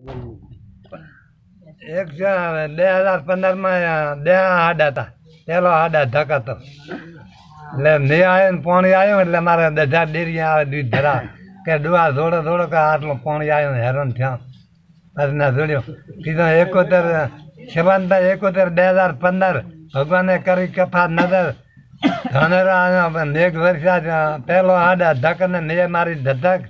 એક છે બે હજાર પંદરમાં બે આડા હતા પેલો આડા હતો એટલે મેં આવ્યો ને પાણી આવ્યું એટલે મારે દઢા ડેરી આવે દૂધ ધરા કે ડુઆ થોડો થોડો કે આટલું પાણી આવ્યું હેરાન થયા પછી ના જોડ્યો કીધું એકોતેર શિવાનભાઈ એકોતેર બે હજાર પંદર ભગવાને કરી કફા નદર ધનરા નેક વર્ષા પહેલો આડા ધક ને મેં મારી ધક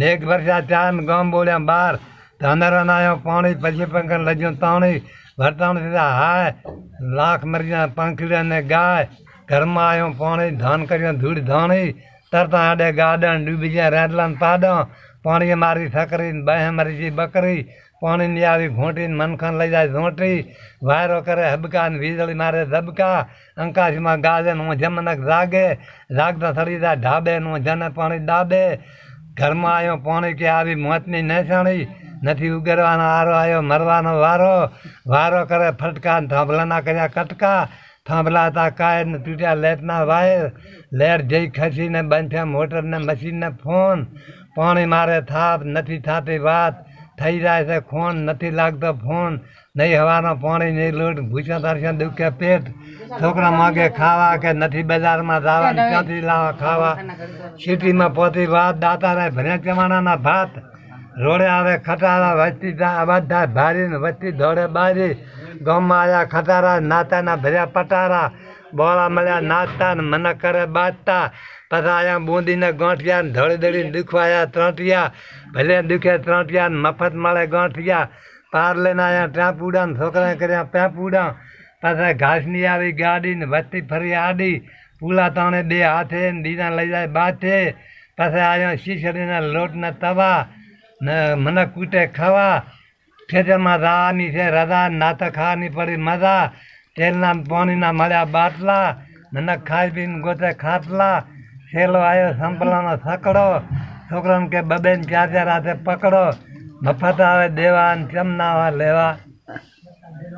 નેક વર્ષા ચાર ગામ બોલ્યા બાર धांधर हणायो पानी पछी पंखनि लॼियूं ताणी भरताण सीधा हाय लाख मरीजा पंखड़िया ने गाय घर में आयो पानी धान करियूं धूड़ धाणी तरतां हेॾे गाॾनि ॾुबिजां रेडलनि पाॾां पानी मारी थकरी बह मरिजी बकरी पानी नी आवी घोटीन मन खन लई जाए झोटी वायरो करे हबका वीजड़ी मारे दबका अंकाश मां गाजे नो जमनक जागे जागदा थड़ी जा ढाबे नो जन पाणी डाबे घर में आयो पानी के आवी मोतनी नैसाणी નથી ઉગરવાનો આરો આવ્યો મરવાનો વારો વારો કરે ફટકા થાંભલાના કર્યા કટકા થાંભલા થાંભલાતા કાયર ને તૂટ્યા લેટના વાયર લેટ જઈ ખસીને બંધ્યા મોટરને મશીનને ફોન પાણી મારે થાપ નથી થાતી વાત થઈ જાય છે ખોણ નથી લાગતો ફોન નહીં હવાનો પાણી નહીં લોટ ભૂસા તારસા દુખે પેટ છોકરા માગે ખાવા કે નથી બજારમાં જવા ક્યાંથી લાવા ખાવા સિટીમાં પોતી વાત દાતા રહે ભરે ચમાણાના ભાત રોડે આવે ખટારા વસ્તી બધા ભારીને વચ્ચે દોડે બારી ગામમાં આવ્યા ખટારા નાતાના ભર્યા પટારા બોળા મળ્યા નાચતા ને મને કરે બાજતા પછી આયા બૂંદીને ગોંઠિયા ને ધોળી દળીને દુખવાયા ત્રંટિયા ભલે દુખે ત્રંટિયા ને મફત મળે ગોંઠિયા પાર લઈને આવ્યા ટાંપુડા ને છોકરા કર્યા પેપુડા પાછા ઘાસની આવી ગાડી ને વચ્ચે ફરી આડી પૂલા તાણે બે હાથે દીના લઈ જાય બાથે પાછા આવ્યા શીશડીના લોટના તવા ને મને કૂટે ખાવા ખેતરમાં રાની છે રજા નાતા ખાવાની પડી મજા તેલના પાણીના મળ્યા બાટલા મને ખાઈ પીને ગોતે ખાટલા છેલ્લો આવ્યો સંપલાનો સકડો છોકરાને કે બબેન ચાર ચાર રાતે પકડો મફત આવે દેવા ને કેમ આવે લેવા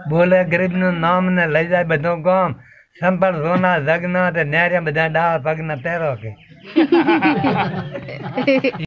બોલે ગરીબનું નામ ને લઈ જાય બધું ગામ સંપલ સોના લગ્ન નેરિયા બધા ડાવા પગના પહેરો કે